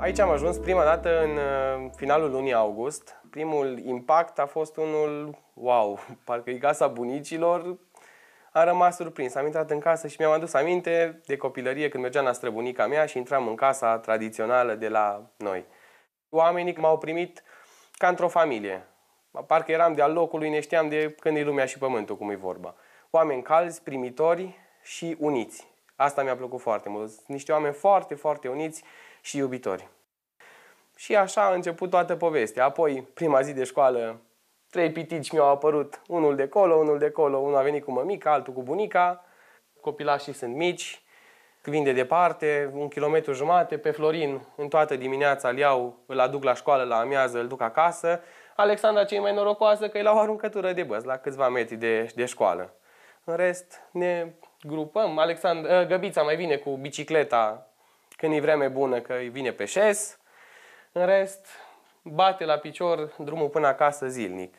Aici am ajuns prima dată în uh, finalul lunii august. Primul impact a fost unul wow, parcă e casa bunicilor. Am rămas surprins. Am intrat în casă și mi-am adus aminte de copilărie când mergeam la străbunica mea și intram în casa tradițională de la noi. Oamenii m-au primit ca într-o familie. Parcă eram de-al locului, ne știam de când e lumea și pământul, cum e vorba. Oameni calzi, primitori și uniți. Asta mi-a plăcut foarte mult. Sunt niște oameni foarte, foarte uniți și iubitori. Și așa a început toată povestea. Apoi, prima zi de școală, trei pitici mi-au apărut. Unul de colo, unul de colo, unul a venit cu mămica, altul cu bunica. Copilașii sunt mici, vin de departe, un kilometru jumate, pe Florin, în toată dimineața îl iau, îl aduc la școală, la amiază, îl duc acasă. Alexandra cei mai norocoasă că e la o aruncătură de băz, la câțiva metri de, de școală. În rest, ne grupăm. Alexand ă, Găbița mai vine cu bicicleta când e vreme bună, că vine pe șes. În rest, bate la picior drumul până acasă zilnic.